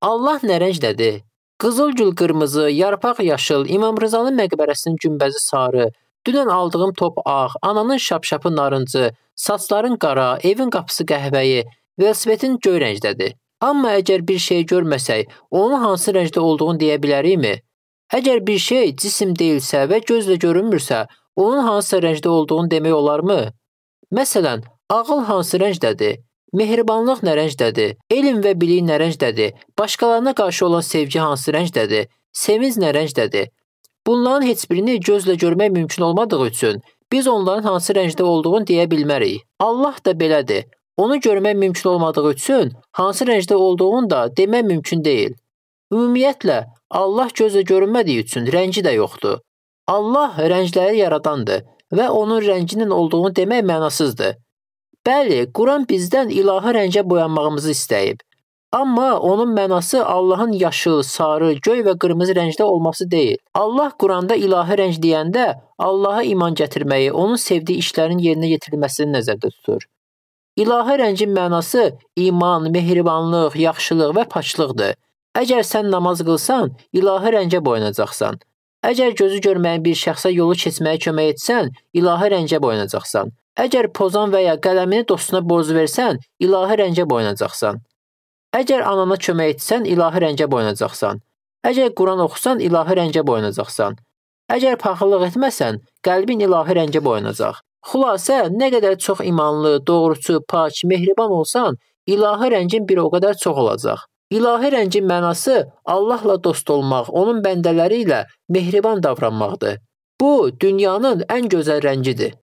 Allah nərəngdədir. Qızıl gül qırmızı, yarpaq yaşıl, İmam Rızanın məqbərəsinin günbəzi sarı, dünən aldığım top ağ, ananın şapşapı narıncı, saçların qara, evin qapısı qəhvəyi, velsivetin göy rəngdədir. Amma əgər bir şey görməsək, onun hansı rəngdə olduğunu deyə bilərikmi? Əgər bir şey cisim deyilsə və gözlə görünmürsə, onun hansı rəngdə olduğunu demək olarmı? Məsələn, ağıl hansı rəngdədir? Mehribanlıq nə rəngdədir? Elm və bilik nə rəngdədir? Başqalarına qarşı olan sevgi hansı rəngdədir? Sevinc nə rəngdədir? Bunların heç birini gözlə görmək mümkün olmadığı üçün biz onların hansı rəngdə olduğunu deyə bilmərik. Allah da belədir. Onu görmək mümkün olmadığı üçün hansı rəngdə olduğunu da demək mümkün deyil. Ümumiyyətlə, Allah gözlə görünmədiyi üçün rəngi də yoxdur. Allah rəngləri yaradandır və onun rənginin olduğunu demək mənasızdır. Bəli, Quran bizdən ilahı rəngə boyanmağımızı istəyib. Amma onun mənası Allahın yaşıl, sarı, göy və qırmızı rəngdə olması deyil. Allah Quranda ilahi rəng deyəndə Allaha iman gətirməyi, onun sevdiyi işlərin yerinə yetirilməsini nəzərdə tutur. İlahi rəngin mənası iman, mehribanlıq, yaxşılıq və paçlıqdır. Əgər sən namaz qılsan, ilahi rəngə boyanacaqsan. Əgər gözü görməyən bir şəxsə yolu keçməyə kömək etsən, ilahi rəngə boyanacaqsan. Əgər pozan və ya qələmini dostuna borc versən, ilahi rəngə boyanacaqsan. Əgər anana kömək etsən, ilahi rəngə boyanacaqsan. Əgər Quran oxusan, ilahi rəngə boyanacaqsan. Əgər paxıllıq etməsən, qəlbin ilahi rəngə boyanacaq. Xülasə, nə qədər çox imanlı, doğruçu, pak, mehriban olsan, ilahi rəngin bir o qədər çox olacaq. İlahi rəngin mənası Allahla dost olmaq, onun bəndələri ilə mehriban davranmaqdır. Bu, dünyanın ən gözəl rəngidir.